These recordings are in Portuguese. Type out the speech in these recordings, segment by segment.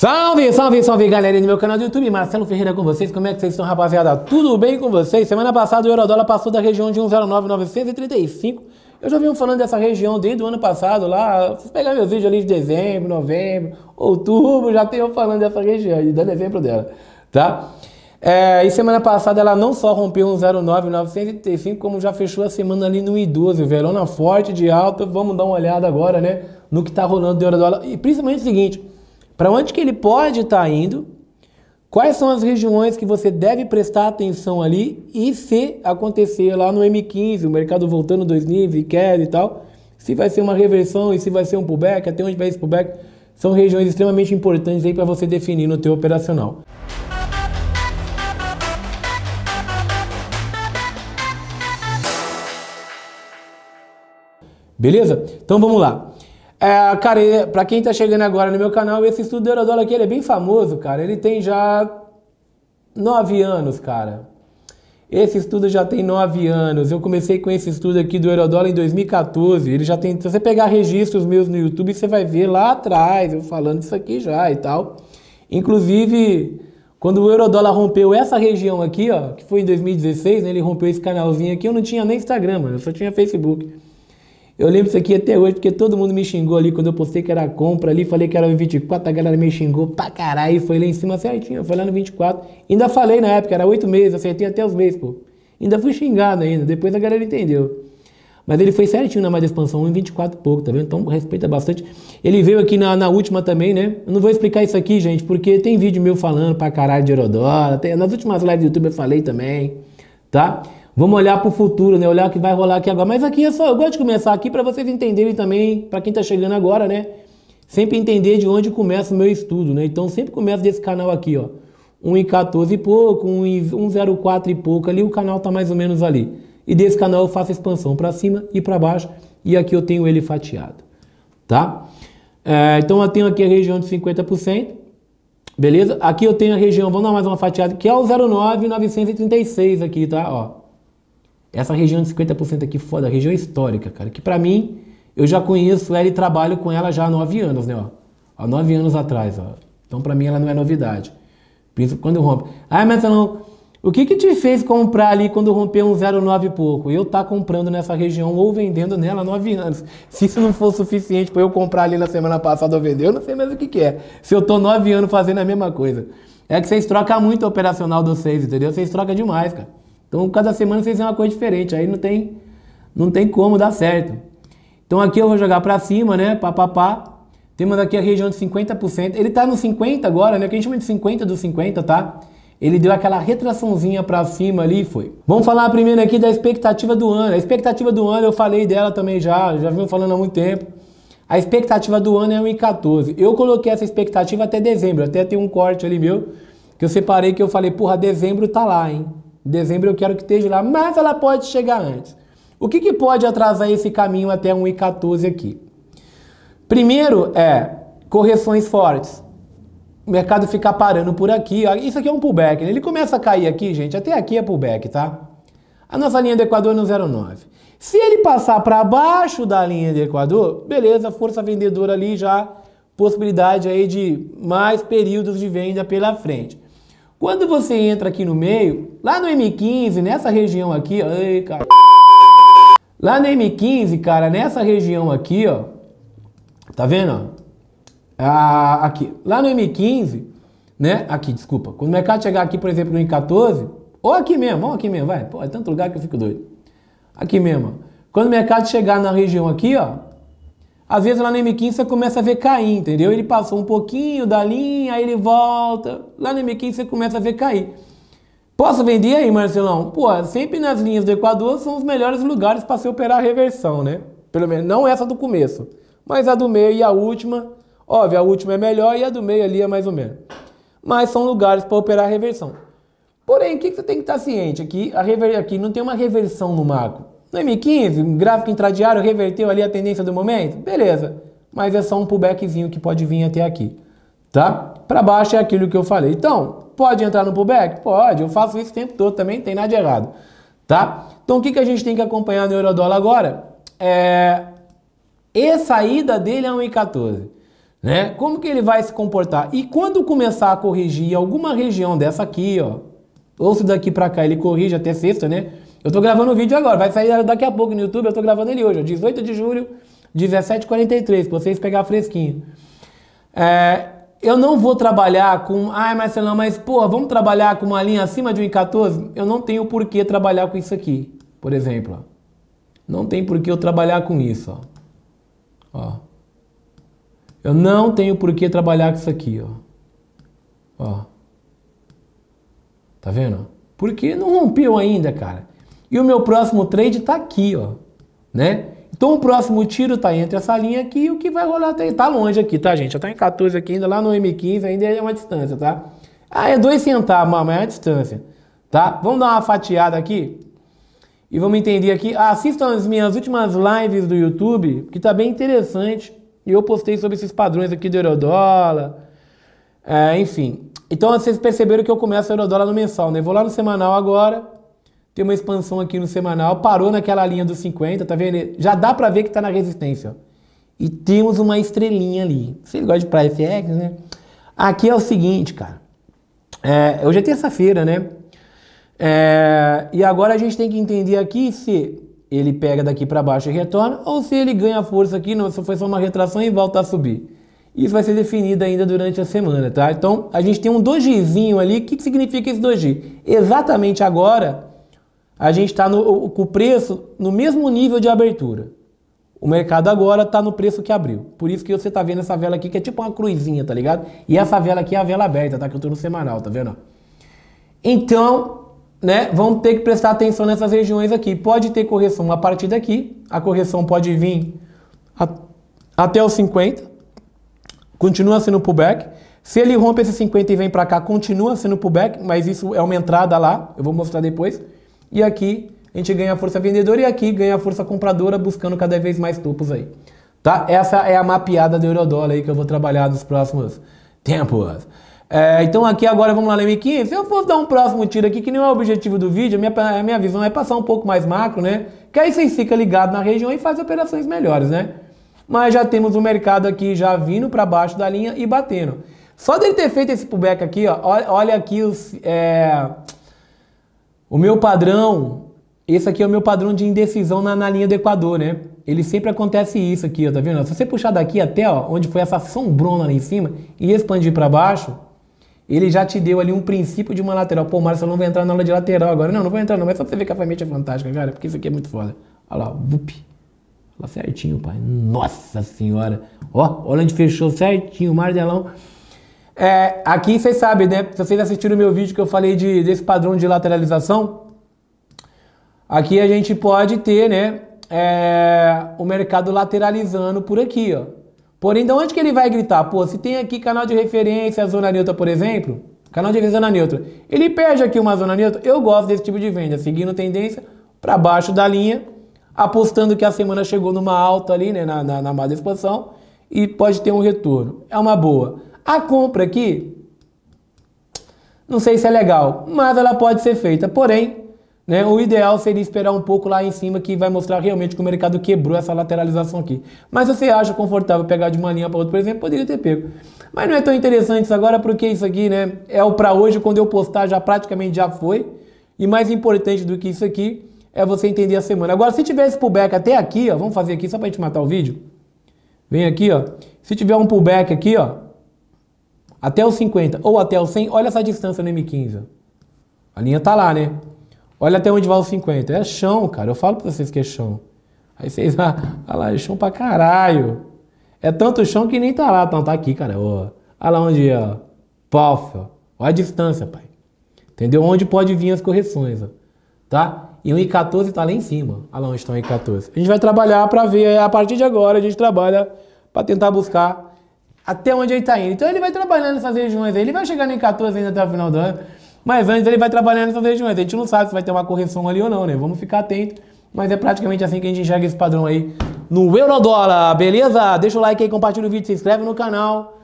Salve, salve, salve galerinha do meu canal do YouTube, Marcelo Ferreira com vocês, como é que vocês estão rapaziada? Tudo bem com vocês? Semana passada o Eurodólar passou da região de 1,09935, eu já vim falando dessa região desde o ano passado lá, se pegar meus vídeos ali de dezembro, novembro, outubro, já tenho falando dessa região e dando exemplo dela, tá? É, e semana passada ela não só rompeu 1,09935, como já fechou a semana ali no I12, verona forte de alta, vamos dar uma olhada agora, né, no que tá rolando do Eurodólar, e principalmente o seguinte para onde que ele pode estar tá indo, quais são as regiões que você deve prestar atenção ali e se acontecer lá no M15, o mercado voltando dois níveis, queda e tal, se vai ser uma reversão e se vai ser um pullback, até onde vai esse pullback, são regiões extremamente importantes aí para você definir no teu operacional. Beleza? Então vamos lá. É, cara, para quem tá chegando agora no meu canal, esse estudo do Eurodólar aqui, ele é bem famoso, cara. Ele tem já nove anos, cara. Esse estudo já tem nove anos. Eu comecei com esse estudo aqui do Eurodólar em 2014. Ele já tem. Se você pegar registros meus no YouTube, você vai ver lá atrás eu falando isso aqui já e tal. Inclusive, quando o Eurodólar rompeu essa região aqui, ó, que foi em 2016, né, ele rompeu esse canalzinho aqui, eu não tinha nem Instagram, mano, eu só tinha Facebook. Eu lembro isso aqui até hoje, porque todo mundo me xingou ali quando eu postei que era compra ali, falei que era o 24, a galera me xingou pra caralho, foi lá em cima certinho, foi lá no 24. Ainda falei na época, era oito meses, acertei até os meses, pô. Ainda fui xingado ainda, depois a galera entendeu. Mas ele foi certinho na mais expansão, 1 24 e pouco, tá vendo? Então respeita bastante. Ele veio aqui na, na última também, né? Eu não vou explicar isso aqui, gente, porque tem vídeo meu falando pra caralho de Herodora. Nas últimas lives do YouTube eu falei também, tá? Vamos olhar para o futuro, né? Olhar o que vai rolar aqui agora. Mas aqui é só, eu gosto de começar aqui para vocês entenderem também, para quem está chegando agora, né? Sempre entender de onde começa o meu estudo, né? Então sempre começo desse canal aqui, ó. 1,14 e pouco, 104 e pouco ali, o canal tá mais ou menos ali. E desse canal eu faço expansão para cima e para baixo, e aqui eu tenho ele fatiado, tá? É, então eu tenho aqui a região de 50%, beleza? Aqui eu tenho a região, vamos dar mais uma fatiada, que é o 0,9936 aqui, tá? Ó, essa região de 50% aqui, foda, região é histórica, cara. Que para mim, eu já conheço ela e trabalho com ela já há nove anos, né? Ó. Há nove anos atrás, ó. Então para mim ela não é novidade. Principalmente quando rompe. Ah, mas não. O que que te fez comprar ali quando rompeu um 09 e pouco? Eu tá comprando nessa região ou vendendo nela há nove anos. Se isso não for suficiente para eu comprar ali na semana passada ou vender, eu não sei mais o que que é. Se eu tô nove anos fazendo a mesma coisa. É que vocês trocam muito o operacional de vocês, entendeu? Vocês trocam demais, cara. Então, cada semana vocês têm uma coisa diferente, aí não tem, não tem como dar certo. Então, aqui eu vou jogar para cima, né? Pá, pá, pá. Temos aqui a região de 50%. Ele está no 50 agora, né? que a gente chama de 50 do 50, tá? Ele deu aquela retraçãozinha para cima ali foi. Vamos falar primeiro aqui da expectativa do ano. A expectativa do ano, eu falei dela também já, já venho falando há muito tempo. A expectativa do ano é 1,14. Eu coloquei essa expectativa até dezembro. Até tem um corte ali meu que eu separei que eu falei, porra, dezembro tá lá, hein? Dezembro eu quero que esteja lá, mas ela pode chegar antes. O que, que pode atrasar esse caminho até 1,14 aqui? Primeiro é correções fortes. O mercado ficar parando por aqui. Isso aqui é um pullback. Né? Ele começa a cair aqui, gente. Até aqui é pullback, tá? A nossa linha do Equador no 0,9. Se ele passar para baixo da linha do Equador, beleza, força vendedora ali já, possibilidade aí de mais períodos de venda pela frente. Quando você entra aqui no meio, lá no M15, nessa região aqui, ó, ei, cara. Lá no M15, cara, nessa região aqui, ó. Tá vendo? Ah, aqui. Lá no M15, né? Aqui, desculpa. Quando o mercado chegar aqui, por exemplo, no M14, ou aqui mesmo, vamos aqui mesmo, vai. Pô, é tanto lugar que eu fico doido. Aqui mesmo, Quando o mercado chegar na região aqui, ó, às vezes lá no M15 você começa a ver cair, entendeu? Ele passou um pouquinho da linha, aí ele volta. Lá no M15 você começa a ver cair. Posso vender aí, Marcelão? Pô, sempre nas linhas do Equador são os melhores lugares para se operar a reversão, né? Pelo menos não essa do começo, mas a do meio e a última. Óbvio, a última é melhor e a do meio ali é mais ou menos. Mas são lugares para operar a reversão. Porém, o que, que você tem que estar tá ciente? Aqui, a rever... aqui não tem uma reversão no macro. 2015, gráfico intradiário reverteu ali a tendência do momento? Beleza. Mas é só um pullbackzinho que pode vir até aqui, tá? Para baixo é aquilo que eu falei. Então, pode entrar no pullback? Pode. Eu faço isso o tempo todo também, não tem nada de errado, tá? Então, o que, que a gente tem que acompanhar no eurodólar agora? É... E saída dele é 1,14. Né? Como que ele vai se comportar? E quando começar a corrigir alguma região dessa aqui, ó, ou se daqui para cá ele corrige até sexta, né? Eu tô gravando o vídeo agora, vai sair daqui a pouco no YouTube, eu tô gravando ele hoje, 18 de julho, 17h43, pra vocês pegar fresquinho. É, eu não vou trabalhar com, ai Marcelão, mas porra, vamos trabalhar com uma linha acima de 1,14? Eu não tenho por que trabalhar com isso aqui, por exemplo. Ó. Não tem por que eu trabalhar com isso, ó. ó. Eu não tenho por que trabalhar com isso aqui, ó. Ó. Tá vendo? Porque não rompeu ainda, cara. E o meu próximo trade está aqui, ó, né? Então o próximo tiro está entre essa linha aqui e o que vai rolar está tá longe aqui, tá, gente? Já está em 14 aqui, ainda lá no M15, ainda é uma distância, tá? Ah, é 2 centavos, mas é uma distância, tá? Vamos dar uma fatiada aqui e vamos entender aqui. Ah, assistam as minhas últimas lives do YouTube, que está bem interessante. E eu postei sobre esses padrões aqui do Eurodólar, é, enfim. Então vocês perceberam que eu começo a Eurodólar no mensal, né? Vou lá no semanal agora tem uma expansão aqui no semanal, parou naquela linha dos 50, tá vendo? Já dá para ver que tá na resistência, E temos uma estrelinha ali. Você gosta de Price X, né? Aqui é o seguinte, cara. É, hoje é terça-feira, né? É, e agora a gente tem que entender aqui se ele pega daqui para baixo e retorna, ou se ele ganha força aqui, não, se foi só uma retração e volta a subir. Isso vai ser definido ainda durante a semana, tá? Então, a gente tem um 2Gzinho ali. O que, que significa esse 2G? Exatamente agora, a gente está com o preço no mesmo nível de abertura. O mercado agora está no preço que abriu. Por isso que você está vendo essa vela aqui, que é tipo uma cruzinha, tá ligado? E essa vela aqui é a vela aberta, tá? Que eu estou no semanal, tá vendo? Então, né, vamos ter que prestar atenção nessas regiões aqui. Pode ter correção a partir daqui. A correção pode vir a, até os 50. Continua sendo pullback. Se ele rompe esse 50 e vem para cá, continua sendo pullback, mas isso é uma entrada lá. Eu vou mostrar depois. E aqui a gente ganha a força vendedora e aqui ganha a força compradora, buscando cada vez mais topos aí. Tá? Essa é a mapeada do eurodólar aí que eu vou trabalhar nos próximos tempos. É, então aqui agora vamos lá, M15. Se eu fosse dar um próximo tiro aqui, que não é o objetivo do vídeo, a minha, a minha visão é passar um pouco mais macro, né? Que aí vocês ficam ligados na região e faz operações melhores, né? Mas já temos o mercado aqui já vindo para baixo da linha e batendo. Só dele ter feito esse pullback aqui, ó, olha aqui os, é, o meu padrão, esse aqui é o meu padrão de indecisão na, na linha do Equador, né? Ele sempre acontece isso aqui, ó, tá vendo? Se você puxar daqui até ó, onde foi essa sombrona lá em cima e expandir para baixo, ele já te deu ali um princípio de uma lateral. Pô, Márcio, eu não vou entrar na aula de lateral agora. Não, não vou entrar não, mas só pra você ver que a família é fantástica, cara, porque isso aqui é muito foda. Olha lá, vup. Olha lá certinho, pai. Nossa senhora. Ó, olha onde fechou certinho, Mardelão. É, aqui vocês sabem, né? Se vocês assistiram o meu vídeo que eu falei de, desse padrão de lateralização, aqui a gente pode ter, né? É, o mercado lateralizando por aqui, ó. Porém, de onde que ele vai gritar? Pô, se tem aqui canal de referência, zona neutra, por exemplo, canal de zona neutra, ele perde aqui uma zona neutra. Eu gosto desse tipo de venda, seguindo tendência para baixo da linha, apostando que a semana chegou numa alta ali, né, na, na, na má expansão, e pode ter um retorno. É uma boa. A compra aqui, não sei se é legal, mas ela pode ser feita. Porém, né, o ideal seria esperar um pouco lá em cima, que vai mostrar realmente que o mercado quebrou essa lateralização aqui. Mas se você acha confortável pegar de uma linha para outra, por exemplo, poderia ter pego. Mas não é tão interessante isso agora, porque isso aqui né, é o para hoje, quando eu postar já praticamente já foi. E mais importante do que isso aqui é você entender a semana. Agora, se tiver esse pullback até aqui, ó, vamos fazer aqui só para a gente matar o vídeo. Vem aqui, ó. Se tiver um pullback aqui, ó, até os 50 ou até os 100, olha essa distância no M15. A linha tá lá, né? Olha até onde vai os 50. É chão, cara. Eu falo pra vocês que é chão. Aí vocês, ah, lá, é chão pra caralho. É tanto chão que nem tá lá, então tá aqui, cara. Olha lá onde é, ó. Pof, ó. Olha a distância, pai. Entendeu? Onde pode vir as correções, ó. Tá? E o I14 tá lá em cima. Olha lá onde estão tá o I14. A gente vai trabalhar para ver, é a partir de agora, a gente trabalha para tentar buscar até onde ele está indo. Então ele vai trabalhando nessas regiões aí, ele vai chegando em 14 ainda até o final do ano, mas antes ele vai trabalhando nessas regiões. A gente não sabe se vai ter uma correção ali ou não, né? Vamos ficar atento, mas é praticamente assim que a gente enxerga esse padrão aí no Eurodólar, beleza? Deixa o like aí, compartilha o vídeo, se inscreve no canal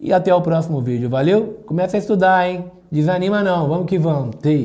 e até o próximo vídeo, valeu? Começa a estudar, hein? Desanima não, vamos que vamos. Tei.